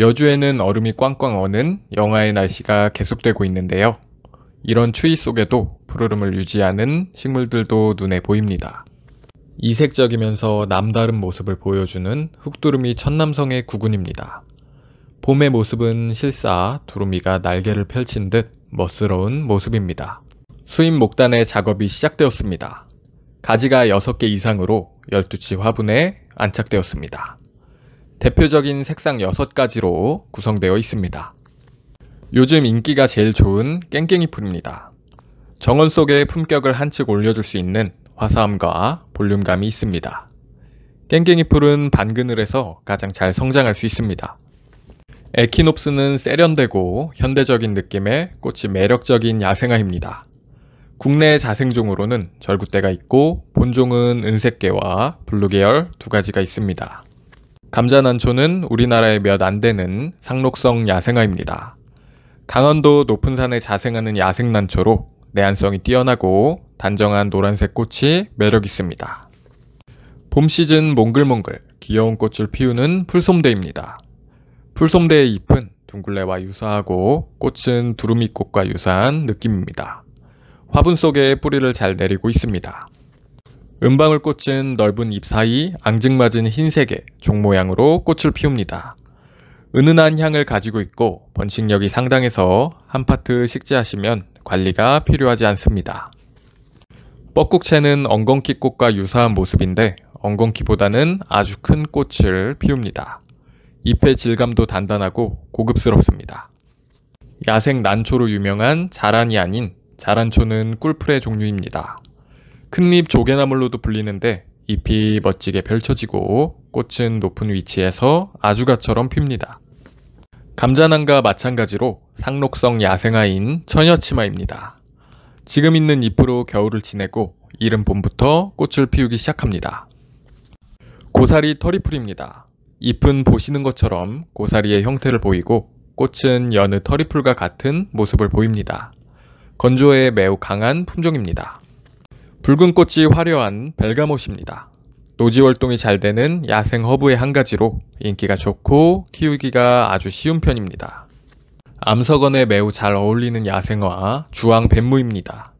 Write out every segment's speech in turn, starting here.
여주에는 얼음이 꽝꽝 어는 영하의 날씨가 계속되고 있는데요. 이런 추위 속에도 푸르름을 유지하는 식물들도 눈에 보입니다. 이색적이면서 남다른 모습을 보여주는 흑두루미 천남성의 구근입니다. 봄의 모습은 실사 두루미가 날개를 펼친 듯 멋스러운 모습입니다. 수입 목단의 작업이 시작되었습니다. 가지가 6개 이상으로 12치 화분에 안착되었습니다. 대표적인 색상 6가지로 구성되어 있습니다. 요즘 인기가 제일 좋은 깽깽이 풀입니다. 정원 속의 품격을 한층 올려줄 수 있는 화사함과 볼륨감이 있습니다. 깽깽이 풀은 반그늘에서 가장 잘 성장할 수 있습니다. 에키놉스는 세련되고 현대적인 느낌의 꽃이 매력적인 야생화입니다. 국내 자생종으로는 절구대가 있고 본종은 은색계와 블루계열 두 가지가 있습니다. 감자난초는 우리나라에몇 안 되는 상록성 야생화입니다. 강원도 높은 산에 자생하는 야생난초로 내한성이 뛰어나고 단정한 노란색 꽃이 매력 있습니다. 봄 시즌 몽글몽글 귀여운 꽃을 피우는 풀솜대입니다. 풀솜대의 잎은 둥글레와 유사하고 꽃은 두루미꽃과 유사한 느낌입니다. 화분 속에 뿌리를 잘 내리고 있습니다. 은방울 꽃은 넓은 잎 사이 앙증맞은 흰색의 종 모양으로 꽃을 피웁니다. 은은한 향을 가지고 있고 번식력이 상당해서 한 파트 식재하시면 관리가 필요하지 않습니다. 뻐꾹채는 엉겅키 꽃과 유사한 모습인데 엉겅키보다는 아주 큰 꽃을 피웁니다. 잎의 질감도 단단하고 고급스럽습니다. 야생 난초로 유명한 자란이 아닌 자란초는 꿀풀의 종류입니다. 큰잎 조개나물로도 불리는데 잎이 멋지게 펼쳐지고 꽃은 높은 위치에서 아주가처럼 핍니다. 감자난과 마찬가지로 상록성 야생화인 처녀치마입니다. 지금 있는 잎으로 겨울을 지내고 이른 봄부터 꽃을 피우기 시작합니다. 고사리 터리풀입니다. 잎은 보시는 것처럼 고사리의 형태를 보이고 꽃은 여느 터리풀과 같은 모습을 보입니다. 건조에 매우 강한 품종입니다. 붉은 꽃이 화려한 벨가못입니다. 노지 활동이 잘 되는 야생 허브의 한 가지로 인기가 좋고 키우기가 아주 쉬운 편입니다. 암석원에 매우 잘 어울리는 야생화 주황 뱀무입니다.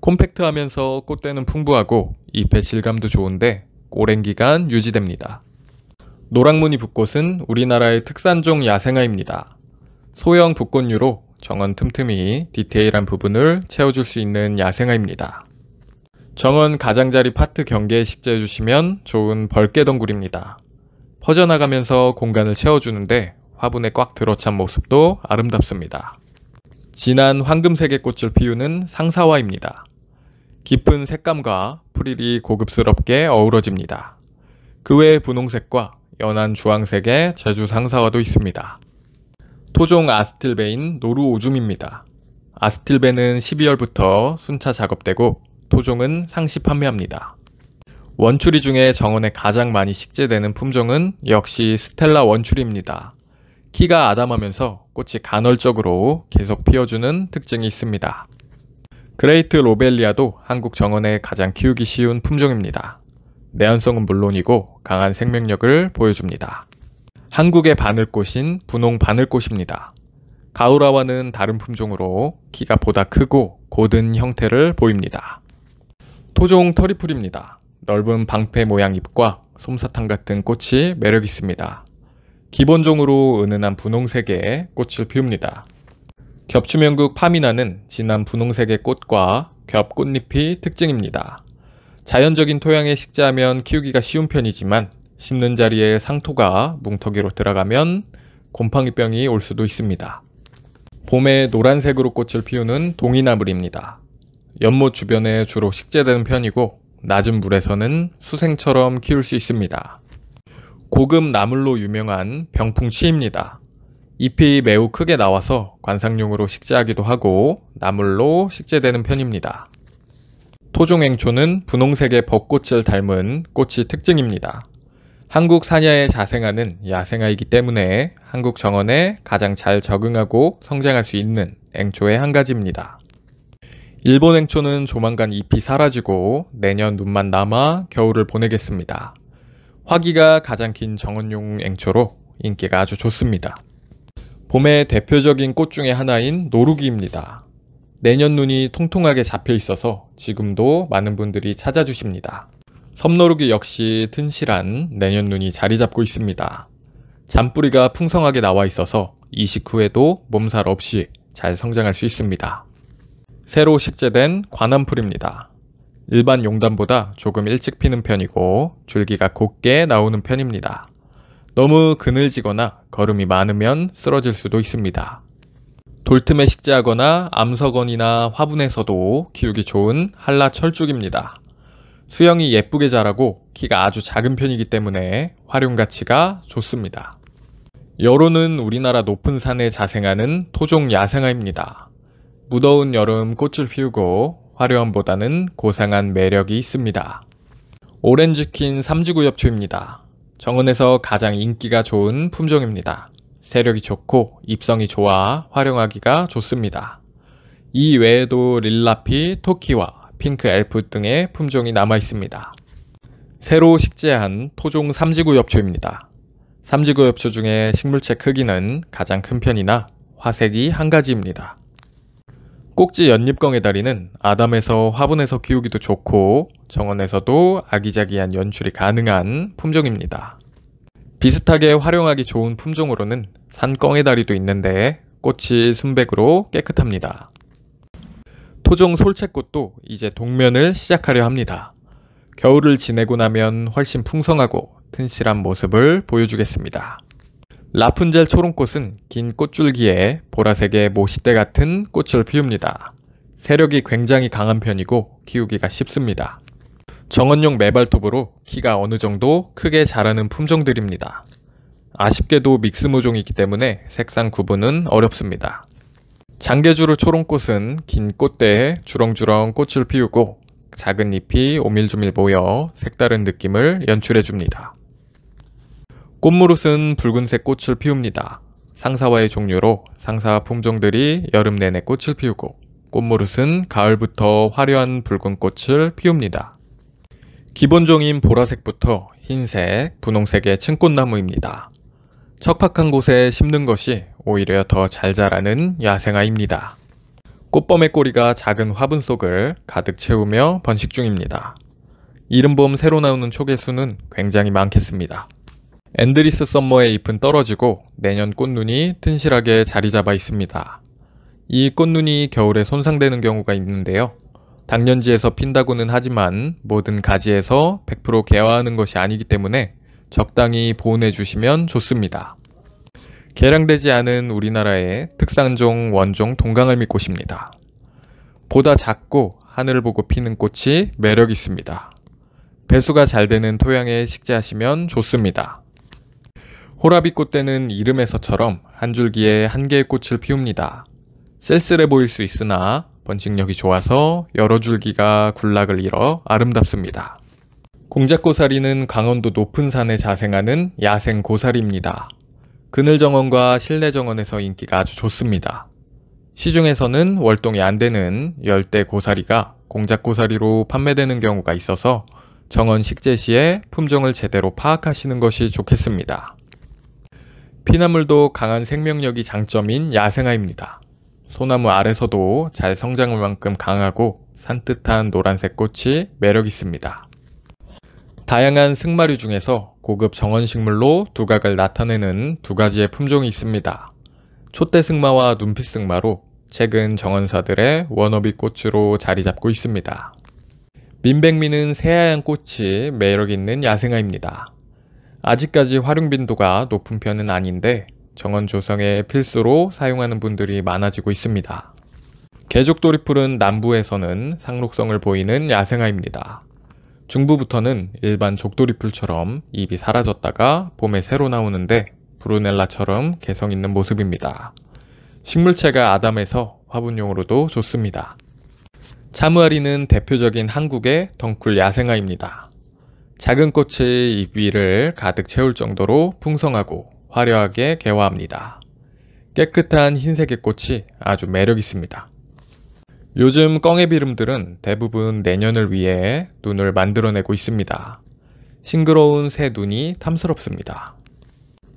콤팩트하면서 꽃대는 풍부하고 잎의 질감도 좋은데 오랜 기간 유지됩니다. 노랑무늬 붓꽃은 우리나라의 특산종 야생화입니다. 소형 붓꽃류로 정원 틈틈이 디테일한 부분을 채워줄 수 있는 야생화입니다. 정은 가장자리 파트 경계에 식재해 주시면 좋은 벌깨 덩굴입니다. 퍼져나가면서 공간을 채워주는데 화분에 꽉 들어찬 모습도 아름답습니다. 진한 황금색의 꽃을 피우는 상사화입니다. 깊은 색감과 프릴이 고급스럽게 어우러집니다. 그 외에 분홍색과 연한 주황색의 제주 상사화도 있습니다. 토종 아스틸베인 노루 오줌입니다. 아스틸베는 12월부터 순차 작업되고 토종은 상시 판매합니다. 원추리 중에 정원에 가장 많이 식재되는 품종은 역시 스텔라 원추리입니다. 키가 아담하면서 꽃이 간헐적으로 계속 피어주는 특징이 있습니다. 그레이트 로벨리아도 한국 정원에 가장 키우기 쉬운 품종입니다. 내연성은 물론이고 강한 생명력을 보여줍니다. 한국의 바늘꽃인 분홍 바늘꽃입니다. 가우라와는 다른 품종으로 키가 보다 크고 곧은 형태를 보입니다. 토종 터리풀입니다. 넓은 방패 모양 잎과 솜사탕 같은 꽃이 매력 있습니다. 기본종으로 은은한 분홍색의 꽃을 피웁니다. 겹추면극 파미나는 진한 분홍색의 꽃과 겹 꽃잎이 특징입니다. 자연적인 토양에 식자하면 키우기가 쉬운 편이지만 심는 자리에 상토가 뭉터기로 들어가면 곰팡이병이 올 수도 있습니다. 봄에 노란색으로 꽃을 피우는 동이나물입니다. 연못 주변에 주로 식재되는 편이고 낮은 물에서는 수생처럼 키울 수 있습니다. 고급 나물로 유명한 병풍치입니다. 잎이 매우 크게 나와서 관상용으로 식재하기도 하고 나물로 식재되는 편입니다. 토종앵초는 분홍색의 벚꽃을 닮은 꽃이 특징입니다. 한국 사야에 자생하는 야생아이기 때문에 한국 정원에 가장 잘 적응하고 성장할 수 있는 앵초의 한 가지입니다. 일본 행초는 조만간 잎이 사라지고 내년 눈만 남아 겨울을 보내겠습니다. 화기가 가장 긴 정원용 앵초로 인기가 아주 좋습니다. 봄의 대표적인 꽃 중의 하나인 노루기입니다. 내년 눈이 통통하게 잡혀 있어서 지금도 많은 분들이 찾아주십니다. 섬노루기 역시 튼실한 내년 눈이 자리 잡고 있습니다. 잔뿌리가 풍성하게 나와 있어서 이식 후에도 몸살 없이 잘 성장할 수 있습니다. 새로 식재된 관암풀입니다. 일반 용단보다 조금 일찍 피는 편이고 줄기가 곱게 나오는 편입니다. 너무 그늘지거나 걸음이 많으면 쓰러질 수도 있습니다. 돌틈에 식재하거나 암석원이나 화분에서도 키우기 좋은 한라 철쭉입니다. 수영이 예쁘게 자라고 키가 아주 작은 편이기 때문에 활용 가치가 좋습니다. 여로는 우리나라 높은 산에 자생하는 토종 야생화입니다. 무더운 여름 꽃을 피우고 화려함보다는 고상한 매력이 있습니다. 오렌지킨 3지구엽초입니다. 정원에서 가장 인기가 좋은 품종입니다. 세력이 좋고 입성이 좋아 활용하기가 좋습니다. 이 외에도 릴라피, 토끼와 핑크 엘프 등의 품종이 남아 있습니다. 새로 식재한 토종 삼지구엽초입니다. 삼지구엽초 중에 식물체 크기는 가장 큰 편이나 화색이 한 가지입니다. 꼭지 연잎광의 다리는 아담에서 화분에서 키우기도 좋고 정원에서도 아기자기한 연출이 가능한 품종입니다. 비슷하게 활용하기 좋은 품종으로는 산껑의 다리도 있는데 꽃이 순백으로 깨끗합니다. 토종 솔채꽃도 이제 동면을 시작하려 합니다. 겨울을 지내고 나면 훨씬 풍성하고 튼실한 모습을 보여주겠습니다. 라푼젤 초롱꽃은 긴 꽃줄기에 보라색의 모시대 같은 꽃을 피웁니다. 세력이 굉장히 강한 편이고 키우기가 쉽습니다. 정원용 매발톱으로 키가 어느 정도 크게 자라는 품종들입니다. 아쉽게도 믹스모종이기 때문에 색상 구분은 어렵습니다. 장개주루 초롱꽃은 긴 꽃대에 주렁주렁 꽃을 피우고 작은 잎이 오밀조밀 모여 색다른 느낌을 연출해줍니다. 꽃무릇은 붉은색 꽃을 피웁니다. 상사와의 종류로 상사 품종들이 여름 내내 꽃을 피우고 꽃무릇은 가을부터 화려한 붉은 꽃을 피웁니다. 기본종인 보라색부터 흰색, 분홍색의 층꽃나무입니다. 척박한 곳에 심는 것이 오히려 더 잘 자라는 야생화입니다. 꽃범의 꼬리가 작은 화분 속을 가득 채우며 번식 중입니다. 이른봄 새로 나오는 초계수는 굉장히 많겠습니다. 앤드리스 썸머의 잎은 떨어지고 내년 꽃눈이 튼실하게 자리 잡아 있습니다. 이 꽃눈이 겨울에 손상되는 경우가 있는데요. 당년지에서 핀다고는 하지만 모든 가지에서 100% 개화하는 것이 아니기 때문에 적당히 보온해 주시면 좋습니다. 개량되지 않은 우리나라의 특산종 원종 동강을믿꽃입니다 보다 작고 하늘을 보고 피는 꽃이 매력 있습니다. 배수가 잘 되는 토양에 식재하시면 좋습니다. 호라비꽃대는 이름에서처럼 한 줄기에 한 개의 꽃을 피웁니다. 쓸쓸해 보일 수 있으나 번식력이 좋아서 여러 줄기가 군락을 이뤄 아름답습니다. 공작고사리는 강원도 높은 산에 자생하는 야생 고사리입니다. 그늘 정원과 실내 정원에서 인기가 아주 좋습니다. 시중에서는 월동이 안 되는 열대 고사리가 공작고사리로 판매되는 경우가 있어서 정원 식재 시에 품종을 제대로 파악하시는 것이 좋겠습니다. 피나물도 강한 생명력이 장점인 야생화입니다. 소나무 아래서도잘 성장할 만큼 강하고 산뜻한 노란색 꽃이 매력 있습니다. 다양한 승마류 중에서 고급 정원식물로 두각을 나타내는 두 가지의 품종이 있습니다. 촛대 승마와 눈빛 승마로 최근 정원사들의 워너비 꽃으로 자리 잡고 있습니다. 민백미는 새하얀 꽃이 매력 있는 야생화입니다. 아직까지 활용 빈도가 높은 편은 아닌데 정원 조성에 필수로 사용하는 분들이 많아지고 있습니다. 개족도리풀은 남부에서는 상록성을 보이는 야생화입니다. 중부부터는 일반 족도리풀처럼 잎이 사라졌다가 봄에 새로 나오는데 브루넬라처럼 개성 있는 모습입니다. 식물체가 아담해서 화분용으로도 좋습니다. 참우아리는 대표적인 한국의 덩쿨 야생화입니다. 작은 꽃의 입 위를 가득 채울 정도로 풍성하고 화려하게 개화합니다. 깨끗한 흰색의 꽃이 아주 매력 있습니다. 요즘 껑의비름들은 대부분 내년을 위해 눈을 만들어내고 있습니다. 싱그러운 새 눈이 탐스럽습니다.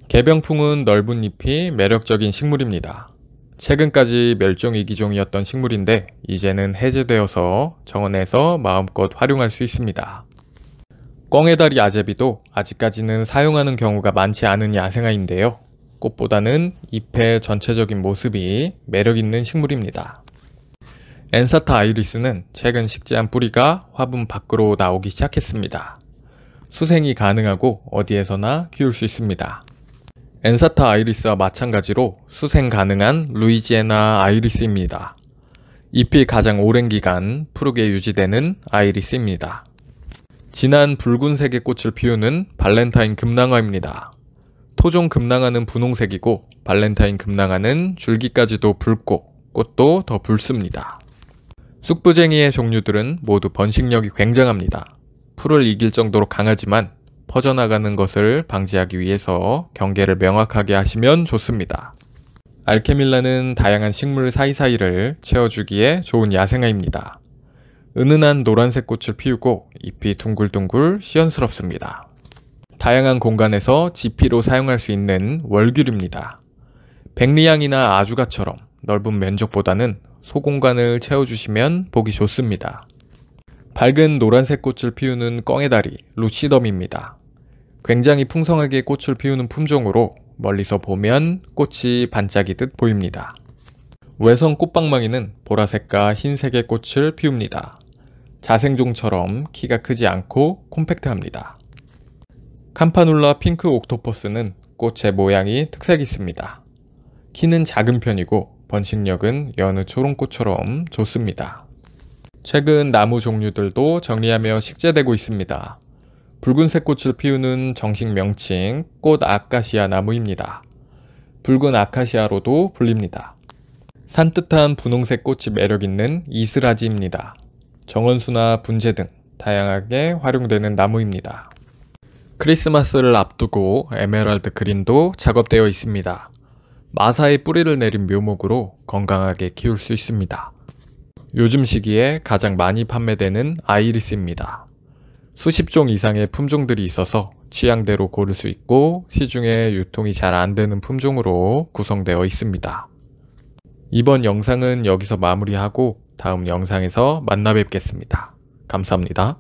개병풍은 넓은 잎이 매력적인 식물입니다. 최근까지 멸종위기종이었던 식물인데 이제는 해제되어서 정원에서 마음껏 활용할 수 있습니다. 꿩의다리 아제비도 아직까지는 사용하는 경우가 많지 않은 야생아인데요 꽃보다는 잎의 전체적인 모습이 매력있는 식물입니다. 엔사타 아이리스는 최근 식재한 뿌리가 화분 밖으로 나오기 시작했습니다. 수생이 가능하고 어디에서나 키울 수 있습니다. 엔사타 아이리스와 마찬가지로 수생 가능한 루이지에나 아이리스입니다. 잎이 가장 오랜 기간 푸르게 유지되는 아이리스입니다. 진한 붉은색의 꽃을 피우는 발렌타인 금낭화입니다. 토종 금낭화는 분홍색이고 발렌타인 금낭화는 줄기까지도 붉고 꽃도 더 붉습니다. 쑥부쟁이의 종류들은 모두 번식력이 굉장합니다. 풀을 이길 정도로 강하지만 퍼져나가는 것을 방지하기 위해서 경계를 명확하게 하시면 좋습니다. 알케밀라는 다양한 식물 사이사이를 채워주기에 좋은 야생화입니다. 은은한 노란색 꽃을 피우고 잎이 둥글둥글 시원스럽습니다 다양한 공간에서 지피로 사용할 수 있는 월귤입니다. 백리향이나 아주가처럼 넓은 면적보다는 소공간을 채워주시면 보기 좋습니다. 밝은 노란색 꽃을 피우는 껑의 다리 루시덤입니다. 굉장히 풍성하게 꽃을 피우는 품종으로 멀리서 보면 꽃이 반짝이듯 보입니다. 외성 꽃방망이는 보라색과 흰색의 꽃을 피웁니다. 자생종처럼 키가 크지 않고 콤팩트합니다. 캄파눌라 핑크 옥토퍼스는 꽃의 모양이 특색이 있습니다. 키는 작은 편이고 번식력은 여느 초롱꽃처럼 좋습니다. 최근 나무 종류들도 정리하며 식재되고 있습니다. 붉은색 꽃을 피우는 정식 명칭 꽃 아카시아 나무입니다. 붉은 아카시아로도 불립니다. 산뜻한 분홍색 꽃이 매력있는 이스라지입니다. 정원수나 분재 등 다양하게 활용되는 나무입니다. 크리스마스를 앞두고 에메랄드 그린도 작업되어 있습니다. 마사의 뿌리를 내린 묘목으로 건강하게 키울 수 있습니다. 요즘 시기에 가장 많이 판매되는 아이리스입니다. 수십 종 이상의 품종들이 있어서 취향대로 고를 수 있고 시중에 유통이 잘 안되는 품종으로 구성되어 있습니다. 이번 영상은 여기서 마무리하고 다음 영상에서 만나 뵙겠습니다. 감사합니다.